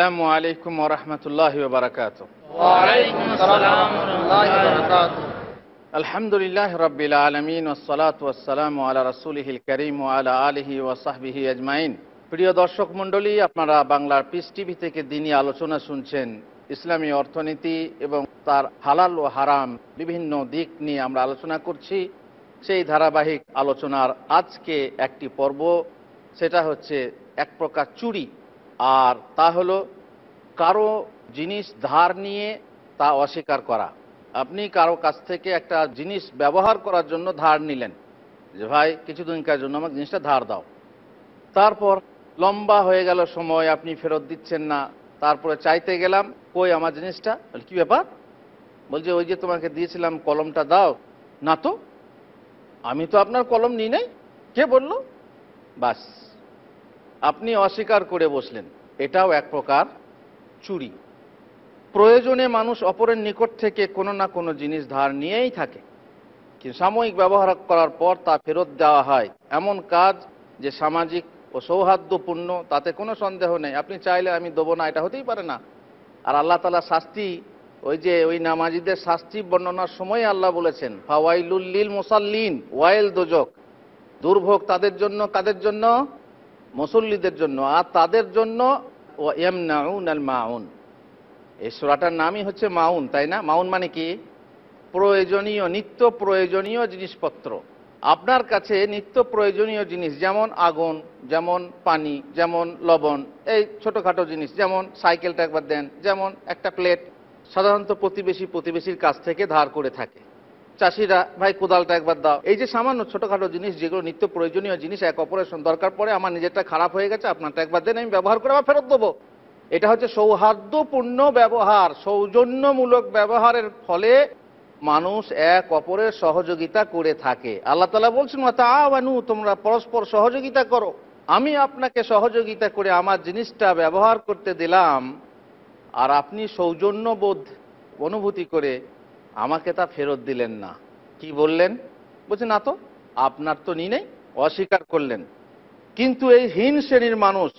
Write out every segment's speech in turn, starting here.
আসসালামু আলাইকুম ওরহমতুল্লাহ বারকাত আলহামদুলিল্লাহ রবিল আলমিন ওসলাত ওসালাম আলা রসুলহিল করিম আলা আলহি ওসাহবিহি আজমাইন প্রিয় দর্শক মণ্ডলী আপনারা বাংলার পিস টিভি থেকে দিনই আলোচনা শুনছেন ইসলামী অর্থনীতি এবং তার হালাল ও হারাম বিভিন্ন দিক নিয়ে আমরা আলোচনা করছি সেই ধারাবাহিক আলোচনার আজকে একটি পর্ব সেটা হচ্ছে এক প্রকার চুরি আর তা হলো কারো জিনিস ধার নিয়ে তা অস্বীকার করা আপনি কারো কাছ থেকে একটা জিনিস ব্যবহার করার জন্য ধার নিলেন যে ভাই কিছুদিনকার জন্য আমার জিনিসটা ধার দাও তারপর লম্বা হয়ে গেল সময় আপনি ফেরত দিচ্ছেন না তারপরে চাইতে গেলাম কই আমার জিনিসটা কি ব্যাপার বলছে ওই যে তোমাকে দিয়েছিলাম কলমটা দাও না তো আমি তো আপনার কলম নিই নাই কে বলল বাস আপনি অস্বীকার করে বসলেন এটাও এক প্রকার চুরি প্রয়োজনে মানুষ অপরের নিকট থেকে কোনো না কোনো জিনিস ধার নিয়েই থাকে কিন্তু সাময়িক ব্যবহার করার পর তা ফেরত দেওয়া হয় এমন কাজ যে সামাজিক ও সৌহার্দ্যপূর্ণ তাতে কোনো সন্দেহ নেই আপনি চাইলে আমি দেবো না এটা হতেই পারে না আর আল্লাহ তালা শাস্তি ওই যে ওই নামাজিদের শাস্তি বর্ণনার সময় আল্লাহ বলেছেন ফাওয়াইলুল্লিল মুসাল্লিন ওয়াইল দোজক দুর্ভোগ তাদের জন্য কাদের জন্য মুসল্লিদের জন্য আর তাদের জন্য ও এম নাউন আল মাউন এই সোরাটার নামই হচ্ছে মাউন তাই না মাউন মানে কি প্রয়োজনীয় নিত্য প্রয়োজনীয় জিনিসপত্র আপনার কাছে নিত্য প্রয়োজনীয় জিনিস যেমন আগুন যেমন পানি যেমন লবণ এই ছোটোখাটো জিনিস যেমন সাইকেলটা একবার দেন যেমন একটা প্লেট সাধারণত প্রতিবেশী প্রতিবেশীর কাছ থেকে ধার করে থাকে চাষিরা ভাই কোদালটা একবার দাও এই যে সামান্য ছোটখাটো জিনিস যেগুলো নিত্য প্রয়োজনীয় জিনিস এক অপরের দরকার পড়ে আমার নিজেরটা খারাপ হয়ে গেছে আপনারটা একবার দেন আমি ব্যবহার করে আবার ফেরত দেবো এটা হচ্ছে সৌহার্দ্যপূর্ণ ব্যবহার সৌজন্যমূলক ব্যবহারের ফলে মানুষ এক অপরের সহযোগিতা করে থাকে আল্লাহ তালা বলছেন তাওয়ানু তোমরা পরস্পর সহযোগিতা করো আমি আপনাকে সহযোগিতা করে আমার জিনিসটা ব্যবহার করতে দিলাম আর আপনি সৌজন্যবোধ অনুভূতি করে আমাকে তা ফেরত দিলেন না কি বললেন বলছে না তো আপনার তো নি নেই অস্বীকার করলেন কিন্তু এই হীন শ্রেণীর মানুষ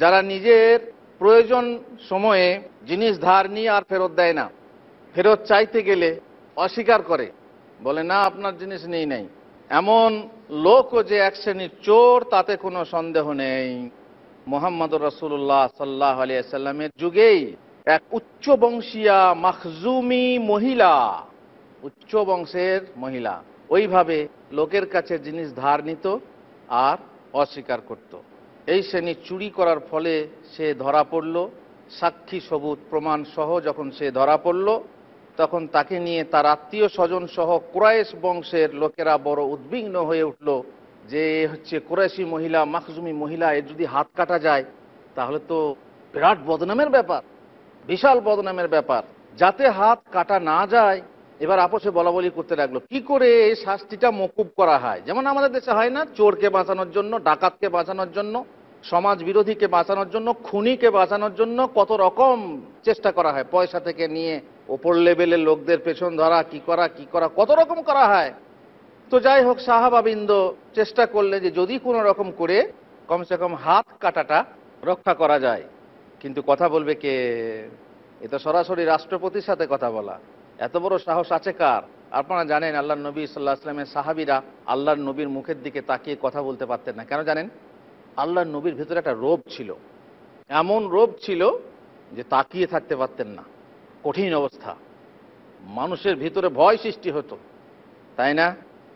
যারা নিজের প্রয়োজন সময়ে জিনিস ধার নিয়ে আর ফেরত দেয় না ফেরত চাইতে গেলে অস্বীকার করে বলে না আপনার জিনিস নেই নাই এমন লোকও যে এক শ্রেণীর চোর তাতে কোনো সন্দেহ নেই মোহাম্মদ রসুল্লাহ সাল্লাহ আলিয়া সাল্লামের যুগেই এক উচ্চ বংশীয়া মাখজুমি মহিলা উচ্চ বংশের মহিলা ওইভাবে লোকের কাছে জিনিস ধার নিত আর অস্বীকার করত। এই শ্রেণী চুরি করার ফলে সে ধরা পড়ল সাক্ষী সবুজ প্রমাণ সহ যখন সে ধরা পড়ল তখন তাকে নিয়ে তার আত্মীয় স্বজন সহ ক্রয়েশ বংশের লোকেরা বড় উদ্বিগ্ন হয়ে উঠল যে হচ্ছে কুরাইশি মহিলা মাখজুমি মহিলা এর যদি হাত কাটা যায় তাহলে তো বিরাট বদনামের ব্যাপার বিশাল বদনামের ব্যাপার যাতে হাত কাটা না যায় এবার আপোষে বলা বলি করতে লাগলো কি করে এই শাস্তিটা মকুব করা হয় যেমন আমাদের দেশে হয় না চোরকে বাঁচানোর জন্য ডাকাতকে বাঁচানোর জন্য সমাজ বিরোধীকে বাঁচানোর জন্য খুনিকে বাঁচানোর জন্য কত রকম চেষ্টা করা হয় পয়সা থেকে নিয়ে ওপর লেভেলের লোকদের পেছন ধরা কি করা কি করা কত রকম করা হয় তো যাই হোক সাহাবাবিন্দ চেষ্টা করলে যে যদি কোনো রকম করে কমসে কম হাত কাটাটা রক্ষা করা যায় কিন্তু কথা বলবে কে এটা সরাসরি রাষ্ট্রপতির সাথে কথা বলা এত বড় সাহস আছে কার আপনারা জানেন আল্লাহ নবী সাল্লাহ আসলামের সাহাবিরা আল্লাহর নবীর মুখের দিকে তাকিয়ে কথা বলতে পারতেন না কেন জানেন আল্লাহর নবীর ভেতরে একটা রোগ ছিল এমন রোগ ছিল যে তাকিয়ে থাকতে পারতেন না কঠিন অবস্থা মানুষের ভিতরে ভয় সৃষ্টি হতো তাই না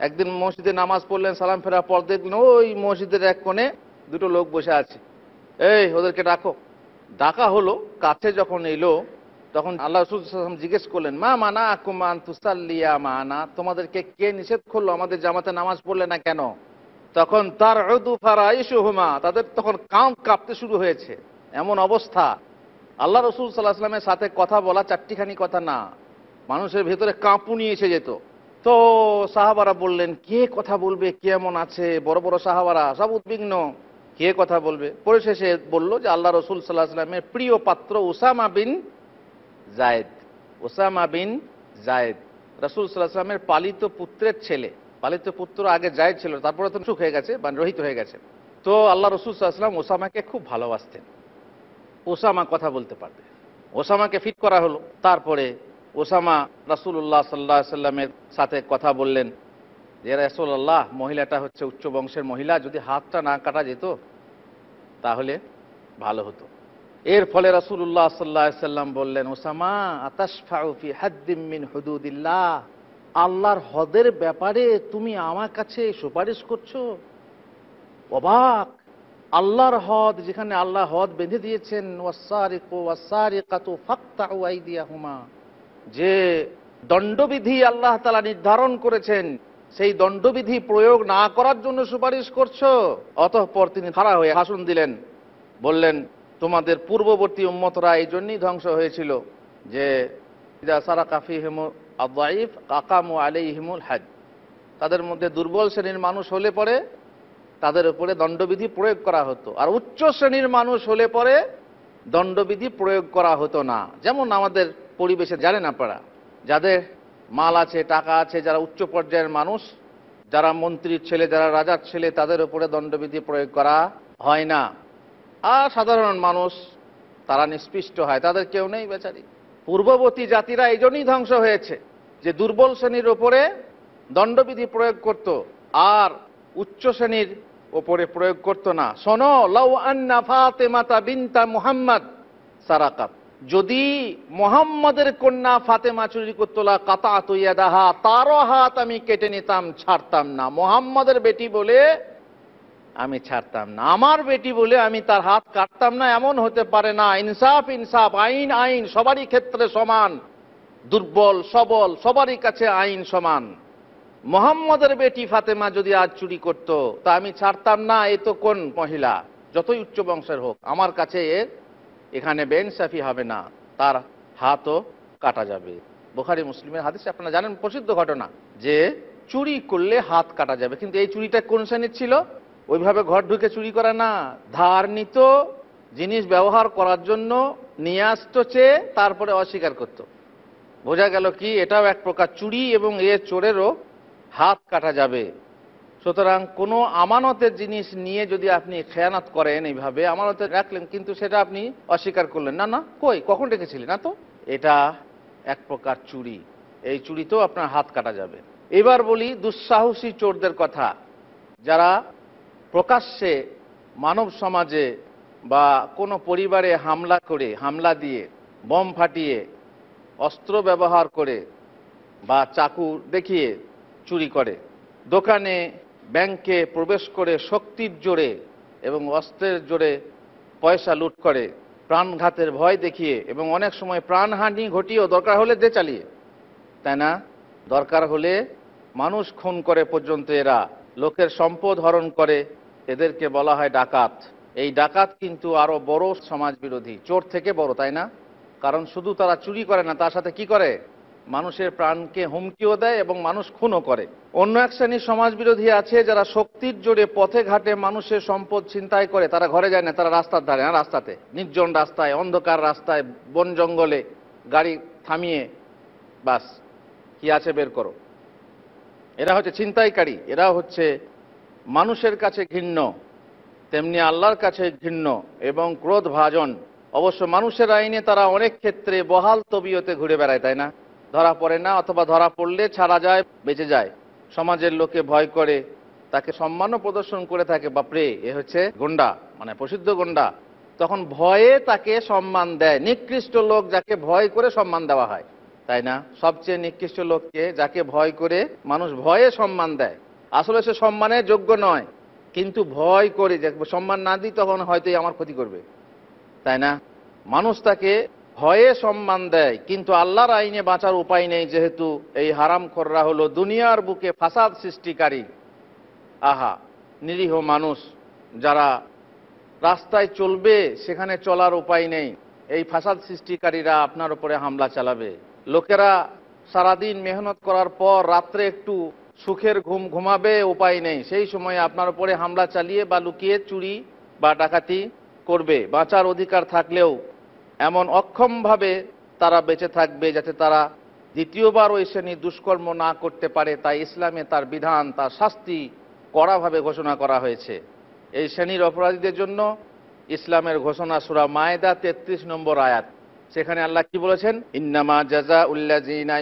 একদিন মসজিদে নামাজ পড়লেন সালাম ফেরা পর দেখলেন ওই মসজিদের এক কোণে দুটো লোক বসে আছে এই ওদেরকে ডাকো ডাকা হলো কাছে যখন এলো তখন আল্লাহ রসুলাম জিজ্ঞেস করলেন মা মানা আকুমান তুসাল্লিয়া মানা তোমাদেরকে কে নিষেধ করলো আমাদের জামাতে নামাজ পড়লে না কেন তখন তার হুমা তাদের তখন কাঁপ কাঁপতে শুরু হয়েছে এমন অবস্থা আল্লাহ রসুল সাল্লাহ আসলামের সাথে কথা বলা চারটিখানি কথা না মানুষের ভেতরে নিয়ে এসে যেত তো সাহাবারা বললেন কে কথা বলবে কে এমন আছে বড় বড় সাহাবারা সব উদ্বিগ্ন কে কথা বলবে পরে শেষে বলল যে আল্লাহ রসুল সাল্লাহ সাল্লামের প্রিয় পাত্র Osama bin Zayd Osama bin Zayed রসুল সাল্লাহ সাল্লামের পালিত পুত্রের ছেলে পালিত পুত্র আগে জায়দ ছিল তারপরে তো সুখ হয়ে গেছে বা রহিত হয়ে গেছে তো আল্লাহ রসুল সাল্লাহাম ওসামাকে খুব ভালোবাসতেন ওসামা কথা বলতে পারবে ওসামাকে ফিট করা হলো তারপরে ওসামা রসুল্লাহ সাল্লাহ সাল্লামের সাথে কথা বললেন যে আল্লাহ মহিলাটা হচ্ছে উচ্চ বংশের মহিলা যদি হাতটা না কাটা যেত তাহলে ভালো হতো এর ফলে রাসুল্লাহ সাল্লা সাল্লাম বললেন ওসামা আতাশফাউফি হাদ্দিমিন হুদুদিল্লাহ আল্লাহর হদের ব্যাপারে তুমি আমার কাছে সুপারিশ করছো অবাক আল্লাহর হদ যেখানে আল্লাহ হদ বেঁধে দিয়েছেন ফাক্তা হুমা যে দণ্ডবিধি আল্লাহ তালা নির্ধারণ করেছেন সেই দণ্ডবিধি প্রয়োগ না করার জন্য সুপারিশ করছো অতঃপর তিনি খাড়া হয়ে হাসন দিলেন বললেন তোমাদের পূর্ববর্তী উম্মতরা এই জন্যই ধ্বংস হয়েছিল যে সারা কাফি হেমু আবাইফ ও আলি হিমুল হাজ তাদের মধ্যে দুর্বল শ্রেণীর মানুষ হলে পরে তাদের উপরে দণ্ডবিধি প্রয়োগ করা হতো আর উচ্চ শ্রেণীর মানুষ হলে পরে দণ্ডবিধি প্রয়োগ করা হতো না যেমন আমাদের পরিবেশে জানে না পারা যাদের মাল আছে টাকা আছে যারা উচ্চ পর্যায়ের মানুষ যারা মন্ত্রীর ছেলে যারা রাজার ছেলে তাদের উপরে দণ্ডবিধি প্রয়োগ করা হয় না আর সাধারণ মানুষ তারা নিষ্পৃষ্ট হয় তাদের কেউ নেই বেচারি পূর্ববর্তী জাতিরা এই জন্যই ধ্বংস হয়েছে যে দুর্বল শ্রেণীর ওপরে দণ্ডবিধি প্রয়োগ করত আর উচ্চ শ্রেণীর ওপরে প্রয়োগ করত না শোনো লাউ আন্না ফাতেমাতা বিনতা মুহাম্মদ সারাকাত যদি মোহাম্মদের কন্যা ফাতেমা চুরি করতলা কাতা তুইয়া দাহা তারও হাত আমি কেটে নিতাম ছাড়তাম না মোহাম্মদের বেটি বলে আমি ছাড়তাম না আমার বেটি বলে আমি তার হাত কাটতাম না এমন হতে পারে না ইনসাফ ইনসাফ আইন আইন সবারই ক্ষেত্রে সমান দুর্বল সবল সবারই কাছে আইন সমান মোহাম্মদের বেটি ফাতেমা যদি আজ চুরি করত তা আমি ছাড়তাম না এ তো কোন মহিলা যতই উচ্চ বংশের হোক আমার কাছে এর এখানে বেনসাফি হবে না তার হাতও কাটা যাবে বোখারি মুসলিমের হাতে আপনারা জানেন প্রসিদ্ধ ঘটনা যে চুরি করলে হাত কাটা যাবে কিন্তু এই চুরিটা কোন শ্রেণীর ছিল ওইভাবে ঘর ঢুকে চুরি করা না ধার নিত জিনিস ব্যবহার করার জন্য নিয়ে আসতো চেয়ে তারপরে অস্বীকার করত। বোঝা গেল কি এটাও এক প্রকার চুরি এবং এ চোরেরও হাত কাটা যাবে সুতরাং কোনো আমানতের জিনিস নিয়ে যদি আপনি খেয়ানত করেন এইভাবে আমানতে রাখলেন কিন্তু সেটা আপনি অস্বীকার করলেন না না কই কখন রেখেছিলেন না তো এটা এক প্রকার চুরি এই চুরিতেও আপনার হাত কাটা যাবে এবার বলি দুঃসাহসী চোরদের কথা যারা প্রকাশ্যে মানব সমাজে বা কোনো পরিবারে হামলা করে হামলা দিয়ে বম ফাটিয়ে অস্ত্র ব্যবহার করে বা চাকু দেখিয়ে চুরি করে দোকানে ব্যাংকে প্রবেশ করে শক্তির জোরে এবং অস্ত্রের জোরে পয়সা লুট করে প্রাণঘাতের ভয় দেখিয়ে এবং অনেক সময় প্রাণহানি ঘটিয়েও দরকার হলে দে চালিয়ে তাই না দরকার হলে মানুষ খুন করে পর্যন্ত এরা লোকের সম্পদ হরণ করে এদেরকে বলা হয় ডাকাত এই ডাকাত কিন্তু আরও বড় সমাজ বিরোধী চোর থেকে বড় তাই না কারণ শুধু তারা চুরি করে না তার সাথে কি করে মানুষের প্রাণকে হুমকিও দেয় এবং মানুষ খুনও করে অন্য এক শ্রেণীর সমাজ বিরোধী আছে যারা শক্তির জোরে পথে ঘাটে মানুষের সম্পদ ছিনতাই করে তারা ঘরে যায় না তারা রাস্তার ধারে না হ্যাঁ, রাস্তাতে নির্জন রাস্তায় অন্ধকার রাস্তায় বন জঙ্গলে গাড়ি থামিয়ে বাস কি আছে বের করো এরা হচ্ছে ছিনতাইকারী এরা হচ্ছে মানুষের কাছে ঘৃণ্য তেমনি আল্লাহর কাছে ঘৃণ্য এবং ক্রোধ ভাজন অবশ্য মানুষের আইনে তারা অনেক ক্ষেত্রে বহাল তবিয়তে ঘুরে বেড়ায় তাই না ধরা পড়ে না অথবা ধরা পড়লে ছাড়া যায় বেঁচে যায় সমাজের লোকে ভয় করে তাকে সম্মানও প্রদর্শন করে থাকে বাপরে এ হচ্ছে গন্ডা মানে প্রসিদ্ধ গুন্ডা তখন ভয়ে তাকে সম্মান দেয় নিকৃষ্ট লোক যাকে ভয় করে সম্মান দেওয়া হয় তাই না সবচেয়ে নিকৃষ্ট লোককে যাকে ভয় করে মানুষ ভয়ে সম্মান দেয় আসলে সে সম্মানের যোগ্য নয় কিন্তু ভয় করে সম্মান না দিই তখন হয়তোই আমার ক্ষতি করবে তাই না মানুষ তাকে হয়ে সম্মান দেয় কিন্তু আল্লাহর আইনে বাঁচার উপায় নেই যেহেতু এই হারাম খররা হলো দুনিয়ার বুকে ফাসাদ সৃষ্টিকারী আহা নিরীহ মানুষ যারা রাস্তায় চলবে সেখানে চলার উপায় নেই এই ফাসাদ সৃষ্টিকারীরা আপনার উপরে হামলা চালাবে লোকেরা সারাদিন মেহনত করার পর রাত্রে একটু সুখের ঘুম ঘুমাবে উপায় নেই সেই সময় আপনার উপরে হামলা চালিয়ে বা লুকিয়ে চুরি বা ডাকাতি করবে বাঁচার অধিকার থাকলেও এমন অক্ষমভাবে তারা বেঁচে থাকবে যাতে তারা দ্বিতীয়বার ওই শ্রেণী দুষ্কর্ম না করতে পারে তাই ইসলামে তার বিধান তার শাস্তি কড়াভাবে ঘোষণা করা হয়েছে এই শ্রেণীর অপরাধীদের জন্য ইসলামের ঘোষণা সুরা মায়দা ৩৩ নম্বর আয়াত সেখানে আল্লাহ কি বলেছেন ইন্নামা জাজা উল্লাজিনা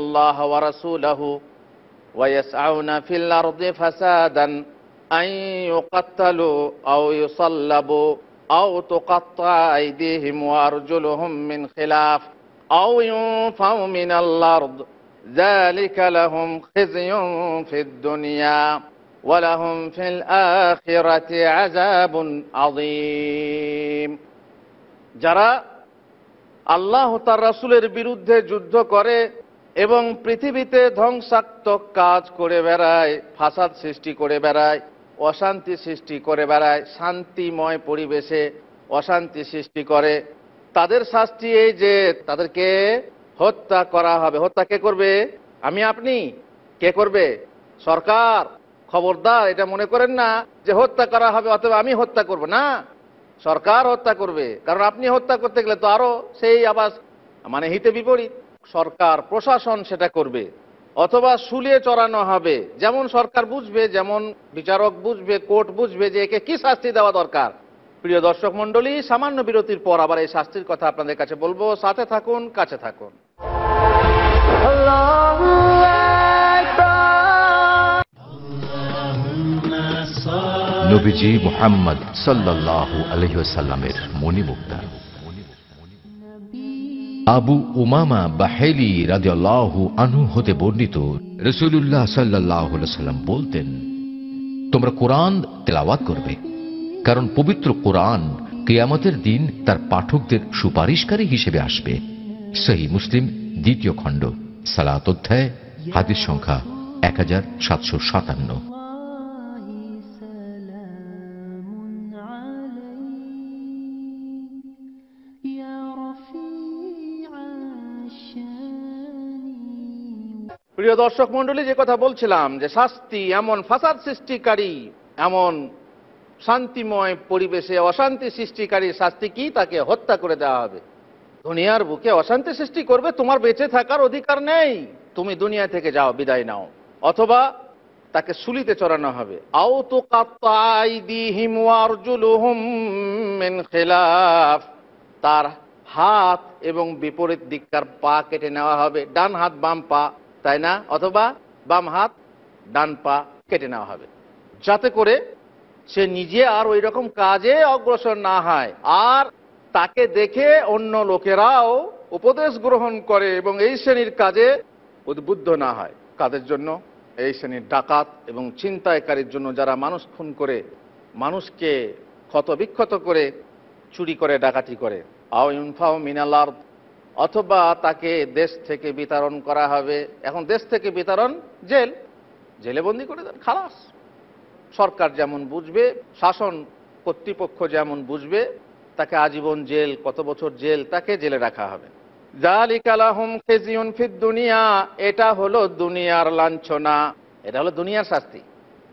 আল্লাহ أو تقطع أيديهم وأرجلهم من خلاف أو ينفوا من الأرض ذلك لهم خزي في الدنيا ولهم في الآخرة عذاب عظيم যারা আল্লাহ তার রাসুলের বিরুদ্ধে যুদ্ধ করে এবং পৃথিবীতে ধ্বংসাত্মক কাজ করে বেড়ায় ফাসাদ সৃষ্টি করে বেড়ায় অশান্তি সৃষ্টি করে বেড়ায় শান্তিময় পরিবেশে অশান্তি সৃষ্টি করে তাদের শাস্তি এই যে তাদেরকে হত্যা করা হবে হত্যা কে করবে আমি আপনি কে করবে সরকার খবরদার এটা মনে করেন না যে হত্যা করা হবে অথবা আমি হত্যা করব না সরকার হত্যা করবে কারণ আপনি হত্যা করতে গেলে তো আরও সেই আবাস মানে হিতে বিপরীত সরকার প্রশাসন সেটা করবে অথবা শুলিয়ে চড়ানো হবে যেমন সরকার বুঝবে যেমন বিচারক বুঝবে কোর্ট বুঝবে যে একে কি শাস্তি দেওয়া দরকার প্রিয় দর্শক মন্ডলী সামান্য বিরতির পর আবার এই শাস্তির কথা আপনাদের কাছে বলবো সাথে থাকুন কাছে থাকুন নবীজি মোহাম্মদ সাল্লাহ আলহিসাল্লামের মণিমুক্তা আবু উমামা বা হেলি রাজিয়াল্লাহ আনু হতে বর্ণিত রসুল্লাহ সাল্লাহ সাল্লাম বলতেন তোমরা কোরআন তেলাওয়াত করবে কারণ পবিত্র কোরআন কেয়ামতের দিন তার পাঠকদের সুপারিশকারী হিসেবে আসবে সেই মুসলিম দ্বিতীয় খণ্ড সালাত অধ্যায় হাতের সংখ্যা এক হাজার সাতশো সাতান্ন প্রিয় দর্শক মন্ডলী যে কথা বলছিলাম যে শাস্তি এমন ফাসাদ সৃষ্টিকারী এমন শান্তিময় পরিবেশে অশান্তি সৃষ্টিকারী শাস্তি কি তাকে হত্যা করে দেওয়া হবে দুনিয়ার বুকে অশান্তি সৃষ্টি করবে তোমার বেঁচে থাকার অধিকার নেই তুমি দুনিয়া থেকে যাও বিদায় নাও অথবা তাকে সুলিতে চড়ানো হবে আও তো তার হাত এবং বিপরীত দিককার পা কেটে নেওয়া হবে ডান হাত বাম পা তাই না অথবা বাম হাত ডান পা কেটে নেওয়া হবে যাতে করে সে নিজে আর ওই রকম কাজে অগ্রসর না হয় আর তাকে দেখে অন্য লোকেরাও উপদেশ গ্রহণ করে এবং এই শ্রেণীর কাজে উদ্বুদ্ধ না হয় কাদের জন্য এই শ্রেণীর ডাকাত এবং চিন্তায়কারীর জন্য যারা মানুষ খুন করে মানুষকে ক্ষত বিক্ষত করে চুরি করে ডাকাতি করে আও ইনফাও মিনালার্দ অথবা তাকে দেশ থেকে বিতরণ করা হবে এখন দেশ থেকে বিতরণ জেল জেলে বন্দি করে দেন খালাস সরকার যেমন বুঝবে শাসন কর্তৃপক্ষ যেমন বুঝবে তাকে আজীবন জেল কত বছর জেল তাকে জেলে রাখা হবে দুনিয়া এটা হলো দুনিয়ার লাঞ্ছনা এটা হলো দুনিয়ার শাস্তি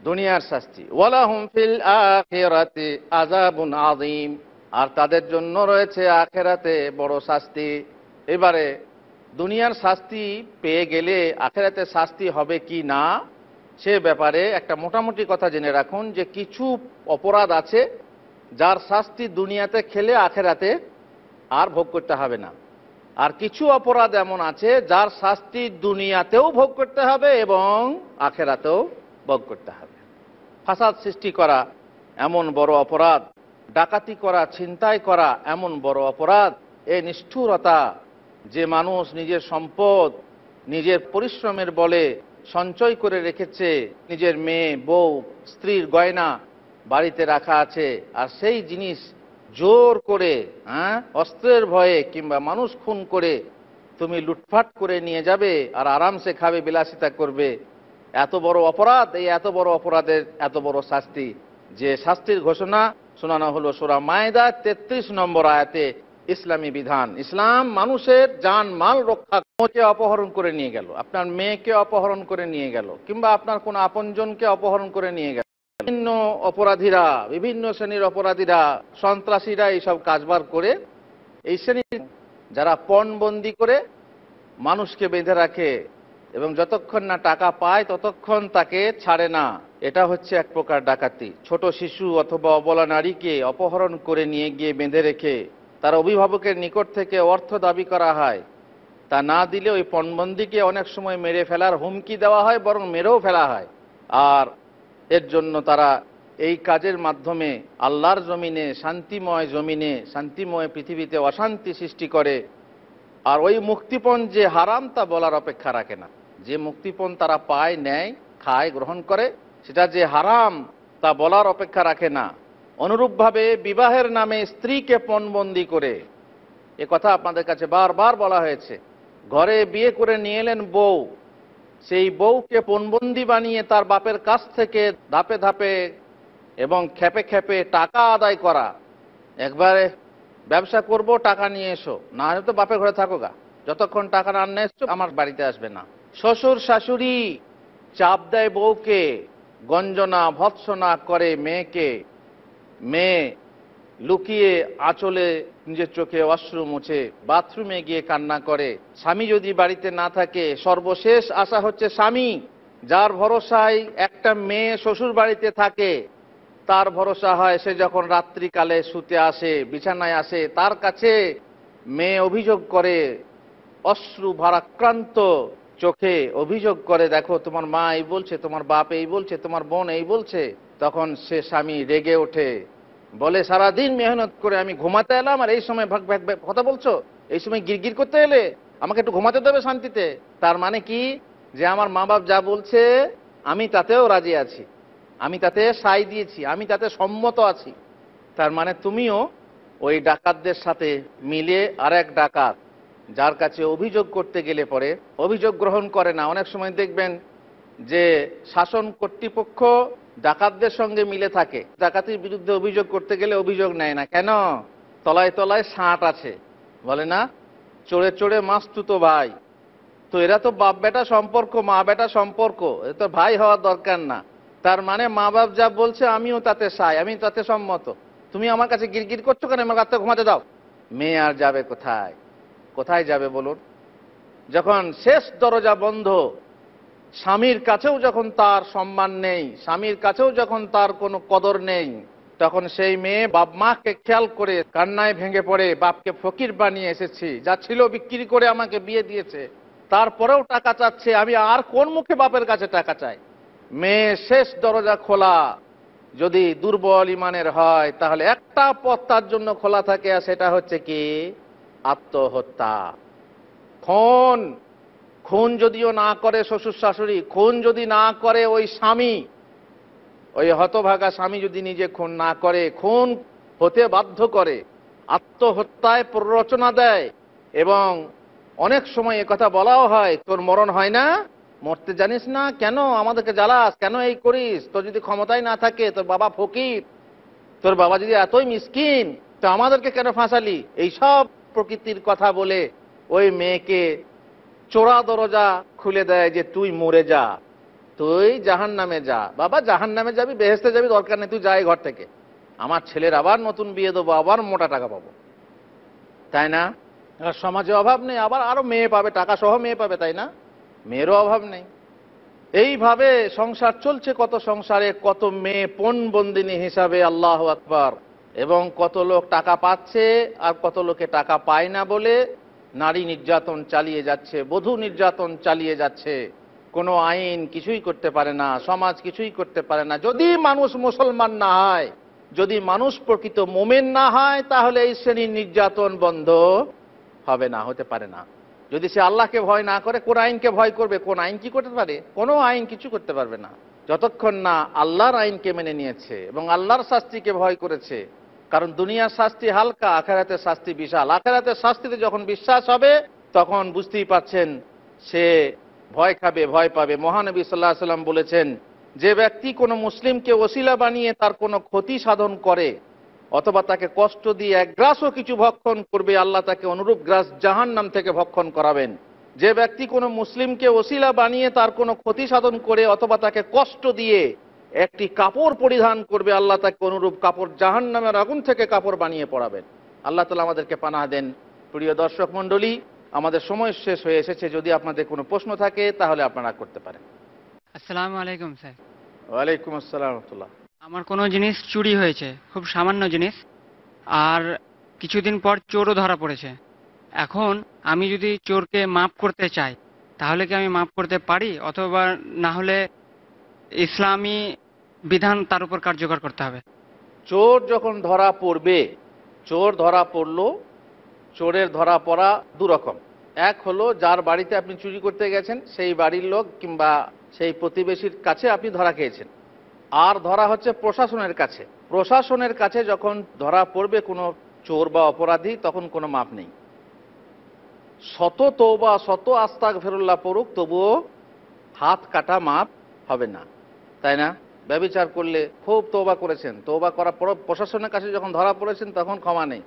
দুনিয়ার শাস্তি ওয়ালাহম ফিল আখেরাতে আজাবুন আদিম আর তাদের জন্য রয়েছে আখেরাতে বড় শাস্তি এবারে দুনিয়ার শাস্তি পেয়ে গেলে আখেরাতে শাস্তি হবে কি না সে ব্যাপারে একটা মোটামুটি কথা জেনে রাখুন যে কিছু অপরাধ আছে যার শাস্তি দুনিয়াতে খেলে আখেরাতে আর ভোগ করতে হবে না আর কিছু অপরাধ এমন আছে যার শাস্তি দুনিয়াতেও ভোগ করতে হবে এবং আখেরাতেও ভোগ করতে হবে ফাসাদ সৃষ্টি করা এমন বড় অপরাধ ডাকাতি করা ছিনতাই করা এমন বড় অপরাধ এ নিষ্ঠুরতা যে মানুষ নিজের সম্পদ নিজের পরিশ্রমের বলে সঞ্চয় করে রেখেছে নিজের মেয়ে বউ স্ত্রীর গয়না বাড়িতে রাখা আছে আর সেই জিনিস জোর করে হ্যাঁ অস্ত্রের ভয়ে কিংবা মানুষ খুন করে তুমি লুটফাট করে নিয়ে যাবে আর আরামসে খাবে বিলাসিতা করবে এত বড় অপরাধ এই এত বড় অপরাধের এত বড় শাস্তি যে শাস্তির ঘোষণা শোনানো হলো সোরা মায়দা তেত্রিশ নম্বর আয়াতে ইসলামী বিধান ইসলাম মানুষের যান মাল রক্ষা কোচে অপহরণ করে নিয়ে গেল আপনার মেয়েকে অপহরণ করে নিয়ে গেল কিংবা আপনার কোনো আপনজনকে অপহরণ করে নিয়ে গেল বিভিন্ন অপরাধীরা বিভিন্ন শ্রেণীর অপরাধীরা সন্ত্রাসীরা এইসব কাজবার করে এই শ্রেণীর যারা পণবন্দি করে মানুষকে বেঁধে রাখে এবং যতক্ষণ না টাকা পায় ততক্ষণ তাকে ছাড়ে না এটা হচ্ছে এক প্রকার ডাকাতি ছোট শিশু অথবা অবলা নারীকে অপহরণ করে নিয়ে গিয়ে বেঁধে রেখে তার অভিভাবকের নিকট থেকে অর্থ দাবি করা হয় তা না দিলে ওই পণবন্দিকে অনেক সময় মেরে ফেলার হুমকি দেওয়া হয় বরং মেরেও ফেলা হয় আর এর জন্য তারা এই কাজের মাধ্যমে আল্লাহর জমিনে শান্তিময় জমিনে শান্তিময় পৃথিবীতে অশান্তি সৃষ্টি করে আর ওই মুক্তিপণ যে হারাম তা বলার অপেক্ষা রাখে না যে মুক্তিপণ তারা পায় নেয় খায় গ্রহণ করে সেটা যে হারাম তা বলার অপেক্ষা রাখে না অনুরূপভাবে বিবাহের নামে স্ত্রীকে পণবন্দি করে এ কথা আপনাদের কাছে বারবার বলা হয়েছে ঘরে বিয়ে করে নিয়ে এলেন বউ সেই বউকে পণবন্দি বানিয়ে তার বাপের কাছ থেকে ধাপে ধাপে এবং খেপে খেপে টাকা আদায় করা একবারে ব্যবসা করব টাকা নিয়ে এসো না হলে তো বাপের ঘরে থাকো গা যতক্ষণ টাকা না এসছো আমার বাড়িতে আসবে না শ্বশুর শাশুড়ি চাপ দেয় বউকে গঞ্জনা ভৎসনা করে মেয়েকে মেয়ে লুকিয়ে আচলে নিজের চোখে অশ্রু মুছে বাথরুমে গিয়ে কান্না করে স্বামী যদি বাড়িতে না থাকে সর্বশেষ আশা হচ্ছে স্বামী যার ভরসায় একটা মেয়ে শ্বশুর বাড়িতে থাকে তার ভরসা হয় সে যখন রাত্রিকালে শুতে আসে বিছানায় আসে তার কাছে মেয়ে অভিযোগ করে অশ্রু ভারাক্রান্ত চোখে অভিযোগ করে দেখো তোমার মা এই বলছে তোমার বাপ এই বলছে তোমার বোন এই বলছে তখন সে স্বামী রেগে ওঠে বলে সারাদিন মেহনত করে আমি ঘুমাতে এলাম আর এই সময় ভাগ ভাগ কথা বলছো এই সময় গিরগির করতে এলে আমাকে একটু ঘুমাতে দেবে শান্তিতে তার মানে কি যে আমার মা বাপ যা বলছে আমি তাতেও রাজি আছি আমি তাতে সাই দিয়েছি আমি তাতে সম্মত আছি তার মানে তুমিও ওই ডাকাতদের সাথে মিলে আর এক ডাকাত যার কাছে অভিযোগ করতে গেলে পরে অভিযোগ গ্রহণ করে না অনেক সময় দেখবেন যে শাসন কর্তৃপক্ষ ডাকাতদের সঙ্গে মিলে থাকে ডাকাতির বিরুদ্ধে অভিযোগ করতে গেলে অভিযোগ নেয় না কেন তলায় তলায় সাঁট আছে বলে না চড়ে চড়ে মাছ তো ভাই তো এরা তো বাপ বেটা সম্পর্ক মা বেটা সম্পর্ক এ তো ভাই হওয়া দরকার না তার মানে মা বাপ যা বলছে আমিও তাতে সাই আমি তাতে সম্মত তুমি আমার কাছে গিরগির করছো কেন আমার কাছে ঘুমাতে দাও মেয়ে আর যাবে কোথায় কোথায় যাবে বলুন যখন শেষ দরজা বন্ধ স্বামীর কাছেও যখন তার সম্মান নেই স্বামীর কাছেও যখন তার কোনো কদর নেই তখন সেই মেয়ে বাপ মাকে খেয়াল করে কান্নায় ভেঙে পড়ে বাপকে ফকির বানিয়ে এসেছি যা ছিল বিক্রি করে আমাকে বিয়ে দিয়েছে তারপরেও টাকা চাচ্ছে আমি আর কোন মুখে বাপের কাছে টাকা চাই মেয়ে শেষ দরজা খোলা যদি দুর্বল ইমানের হয় তাহলে একটা পথ তার জন্য খোলা থাকে আর সেটা হচ্ছে কি আত্মহত্যা ক্ষণ খুন যদিও না করে শ্বশুর শাশুড়ি খুন যদি না করে ওই স্বামী ওই হতভাগা স্বামী যদি নিজে খুন না করে খুন হতে বাধ্য করে আত্মহত্যায় প্ররোচনা দেয় এবং অনেক সময় কথা বলাও হয় তোর মরণ হয় না মরতে জানিস না কেন আমাদেরকে জ্বালাস কেন এই করিস তোর যদি ক্ষমতায় না থাকে তোর বাবা ফকির তোর বাবা যদি এতই মিসকিন তো আমাদেরকে কেন ফাঁসালি এই সব প্রকৃতির কথা বলে ওই মেয়েকে চোরা দরজা খুলে দেয় যে তুই মরে যা তুই জাহান নামে যা বাবা জাহান নামে যাবি বেহেস্তে যাবি দরকার নেই তুই যাই ঘর থেকে আমার ছেলের আবার নতুন বিয়ে দেবো আবার মোটা টাকা পাবো তাই না সমাজে অভাব নেই আবার আরও মেয়ে পাবে টাকা সহ মেয়ে পাবে তাই না মেয়েরও অভাব নেই এইভাবে সংসার চলছে কত সংসারে কত মেয়ে পণ বন্দিনী হিসাবে আল্লাহ আকবর এবং কত লোক টাকা পাচ্ছে আর কত লোকে টাকা পায় না বলে নারী নির্যাতন চালিয়ে যাচ্ছে বধূ নির্যাতন চালিয়ে যাচ্ছে কোনো আইন কিছুই করতে পারে না সমাজ কিছুই করতে পারে না যদি মানুষ মুসলমান না হয় যদি মানুষ প্রকৃত মোমেন না হয় তাহলে এই শ্রেণীর নির্যাতন বন্ধ হবে না হতে পারে না যদি সে আল্লাহকে ভয় না করে কোন আইনকে ভয় করবে কোন আইন কি করতে পারে কোনো আইন কিছু করতে পারবে না যতক্ষণ না আল্লাহর আইনকে মেনে নিয়েছে এবং আল্লাহর শাস্তিকে ভয় করেছে কারণ দুনিয়ার শাস্তি হালকা আখেরাতের শাস্তি বিশাল আখেরাতের শাস্তিতে যখন বিশ্বাস হবে তখন বুঝতেই পাচ্ছেন সে ভয় খাবে ভয় পাবে মহানবী সাল্লাহ সাল্লাম বলেছেন যে ব্যক্তি কোনো মুসলিমকে ওসিলা বানিয়ে তার কোনো ক্ষতি সাধন করে অথবা তাকে কষ্ট দিয়ে এক গ্রাসও কিছু ভক্ষণ করবে আল্লাহ তাকে অনুরূপ গ্রাস জাহান নাম থেকে ভক্ষণ করাবেন যে ব্যক্তি কোনো মুসলিমকে ওসিলা বানিয়ে তার কোনো ক্ষতি সাধন করে অথবা তাকে কষ্ট দিয়ে একটি কাপড় পরিধান করবে আল্লাহ তাকে অনুরূপ কাপড় জাহান নামের আগুন থেকে কাপড় বানিয়ে পড়াবেন আল্লাহ তালা আমাদেরকে পানাহ দেন প্রিয় দর্শক মণ্ডলী আমাদের সময় শেষ হয়ে এসেছে যদি আপনাদের কোনো প্রশ্ন থাকে তাহলে আপনারা করতে পারেন আসসালামু আলাইকুম স্যার ওয়ালাইকুম আসসালাম আমার কোনো জিনিস চুরি হয়েছে খুব সামান্য জিনিস আর কিছুদিন পর চোরও ধরা পড়েছে এখন আমি যদি চোরকে মাপ করতে চাই তাহলে কি আমি মাপ করতে পারি অথবা না হলে ইসলামী বিধান তার উপর কার্যকর করতে হবে চোর যখন ধরা পড়বে চোর ধরা পড়ল চোরের ধরা পড়া দুরকম এক হলো যার বাড়িতে আপনি চুরি করতে গেছেন সেই বাড়ির লোক কিংবা সেই প্রতিবেশীর কাছে আপনি ধরা খেয়েছেন আর ধরা হচ্ছে প্রশাসনের কাছে প্রশাসনের কাছে যখন ধরা পড়বে কোনো চোর বা অপরাধী তখন কোনো মাপ নেই শত তো বা শত আস্তাক ফেরুল্লাহ পড়ুক তবুও হাত কাটা মাপ হবে না তাই না ব্যবচার করলে খুব তোবা করেছেন তোবা করার পর প্রশাসনের কাছে যখন ধরা পড়েছেন তখন ক্ষমা নেই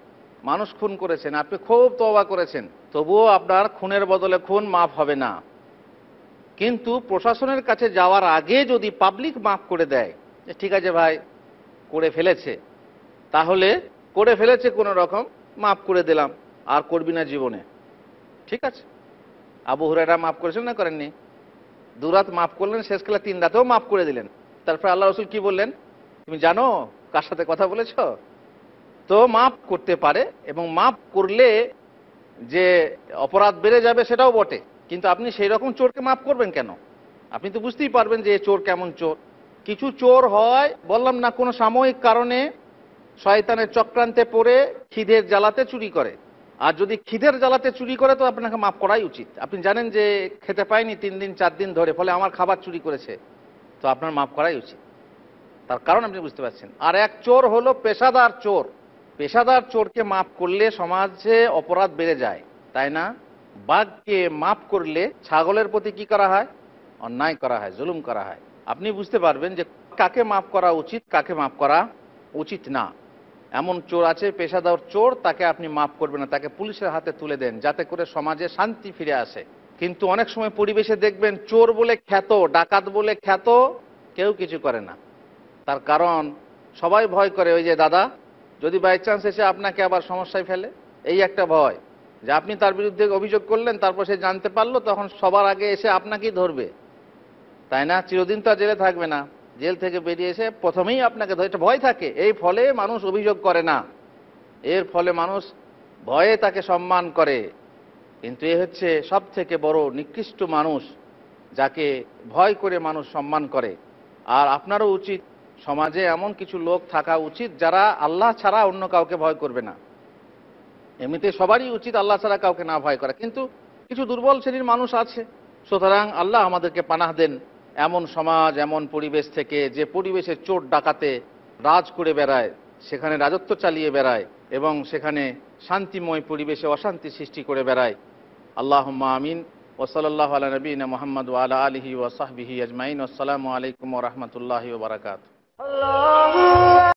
মানুষ খুন করেছেন আপনি খুব তোবা করেছেন তবুও আপনার খুনের বদলে খুন মাফ হবে না কিন্তু প্রশাসনের কাছে যাওয়ার আগে যদি পাবলিক মাফ করে দেয় যে ঠিক আছে ভাই করে ফেলেছে তাহলে করে ফেলেছে কোনো রকম মাফ করে দিলাম আর করবি না জীবনে ঠিক আছে আবু হুরাটা মাফ করেছেন না করেননি দুরাত মাফ করলেন শেষকালে তিন রাতেও মাফ করে দিলেন তারপরে আল্লাহ রসুল কি বললেন তুমি জানো কার সাথে কথা বলেছ তো মাপ করতে পারে এবং মাপ করলে যে অপরাধ বেড়ে যাবে সেটাও বটে কিন্তু আপনি সেই রকম চোরকে মাফ করবেন কেন আপনি তো বুঝতেই পারবেন যে চোর কেমন চোর কিছু চোর হয় বললাম না কোনো সাময়িক কারণে শয়তানের চক্রান্তে পড়ে খিদের জ্বালাতে চুরি করে আর যদি খিদের জ্বালাতে চুরি করে তো আপনাকে মাফ করাই উচিত আপনি জানেন যে খেতে পাইনি তিন দিন চার দিন ধরে ফলে আমার খাবার চুরি করেছে তো আপনার মাফ করাই উচিত তার কারণ আপনি বুঝতে পারছেন আর এক চোর হলো পেশাদার চোর পেশাদার চোরকে মাফ করলে সমাজে অপরাধ বেড়ে যায় তাই না বাঘকে মাফ করলে ছাগলের প্রতি কি করা হয় অন্যায় করা হয় জুলুম করা হয় আপনি বুঝতে পারবেন যে কাকে মাফ করা উচিত কাকে মাফ করা উচিত না এমন চোর আছে পেশাদার চোর তাকে আপনি মাফ করবেন না তাকে পুলিশের হাতে তুলে দেন যাতে করে সমাজে শান্তি ফিরে আসে কিন্তু অনেক সময় পরিবেশে দেখবেন চোর বলে খ্যাত ডাকাত বলে খ্যাত কেউ কিছু করে না তার কারণ সবাই ভয় করে ওই যে দাদা যদি বাই চান্স এসে আপনাকে আবার সমস্যায় ফেলে এই একটা ভয় যে আপনি তার বিরুদ্ধে অভিযোগ করলেন তারপর সে জানতে পারলো তখন সবার আগে এসে আপনাকেই ধরবে তাই না চিরদিন তো জেলে থাকবে না জেল থেকে বেরিয়ে এসে প্রথমেই আপনাকে একটা ভয় থাকে এই ফলে মানুষ অভিযোগ করে না এর ফলে মানুষ ভয়ে তাকে সম্মান করে কিন্তু এ হচ্ছে সব থেকে বড় নিকৃষ্ট মানুষ যাকে ভয় করে মানুষ সম্মান করে আর আপনারও উচিত সমাজে এমন কিছু লোক থাকা উচিত যারা আল্লাহ ছাড়া অন্য কাউকে ভয় করবে না এমনিতে সবারই উচিত আল্লাহ ছাড়া কাউকে না ভয় করা কিন্তু কিছু দুর্বল শ্রেণীর মানুষ আছে সুতরাং আল্লাহ আমাদেরকে পানাহ দেন এমন সমাজ এমন পরিবেশ থেকে যে পরিবেশে চোট ডাকাতে রাজ করে বেড়ায় সেখানে রাজত্ব চালিয়ে বেড়ায় এবং সেখানে শান্তিময় পরিবেশে অশান্তি সৃষ্টি করে বেড়ায় আল্লাহ আমিন ওসলাল্লাহ আলা নবীন মোহাম্মদ ওয়ালা আলহি ওয়াসাহবিহি আজমাইন আসসালামু আলাইকুম রহমতুল্লাহি ওবরাকাত